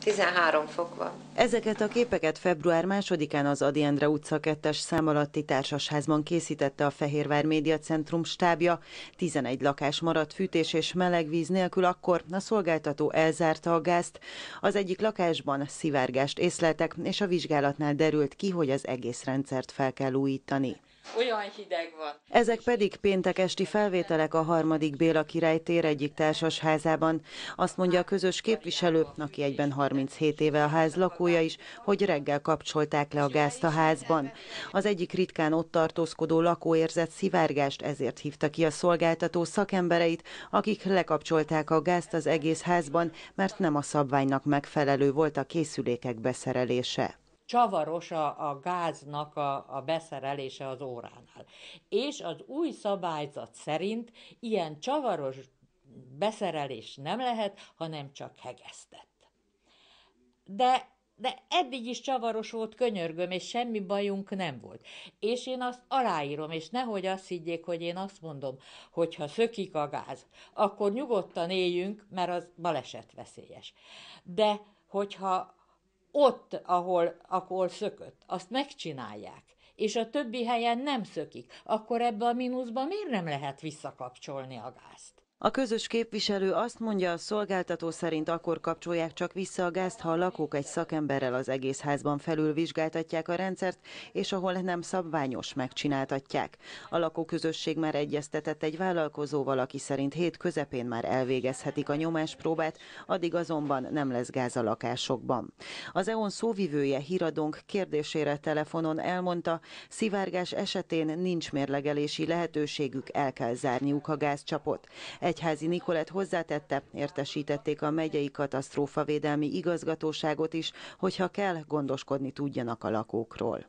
13 fok van. Ezeket a képeket február 2-án az Adi Endre utca 2-es szám alatti társasházban készítette a Fehérvár Média Centrum stábja. 11 lakás maradt fűtés és meleg víz nélkül akkor a szolgáltató elzárta a gázt. Az egyik lakásban szivárgást észleltek, és a vizsgálatnál derült ki, hogy az egész rendszert fel kell újítani olyan hideg van. Ezek pedig péntek esti felvételek a harmadik Béla király tér egyik társasházában. Azt mondja a közös képviselő, aki egyben 37 éve a ház lakója is, hogy reggel kapcsolták le a gázt a házban. Az egyik ritkán ott tartózkodó lakó érzett szivárgást, ezért hívta ki a szolgáltató szakembereit, akik lekapcsolták a gázt az egész házban, mert nem a szabványnak megfelelő volt a készülékek beszerelése csavaros a, a gáznak a, a beszerelése az óránál. És az új szabályzat szerint ilyen csavaros beszerelés nem lehet, hanem csak hegesztett. De de eddig is csavaros volt, könyörgöm, és semmi bajunk nem volt. És én azt aláírom, és nehogy azt higgyék, hogy én azt mondom, hogy ha szökik a gáz, akkor nyugodtan éljünk, mert az baleset veszélyes. De hogyha ott, ahol, ahol szökött, azt megcsinálják, és a többi helyen nem szökik, akkor ebbe a mínuszba miért nem lehet visszakapcsolni a gázt? A közös képviselő azt mondja, a szolgáltató szerint akkor kapcsolják csak vissza a gázt, ha a lakók egy szakemberrel az egész házban felülvizsgáltatják a rendszert, és ahol nem szabványos, megcsináltatják. A lakóközösség már egyeztetett egy vállalkozóval, aki szerint hét közepén már elvégezhetik a nyomáspróbát, addig azonban nem lesz gáz a lakásokban. Az EON szóvivője híradónk kérdésére telefonon elmondta, szivárgás esetén nincs mérlegelési lehetőségük, el kell zárniuk a gázcsapot. Egyházi Nikolett hozzátette, értesítették a megyei katasztrófavédelmi igazgatóságot is, hogyha kell, gondoskodni tudjanak a lakókról.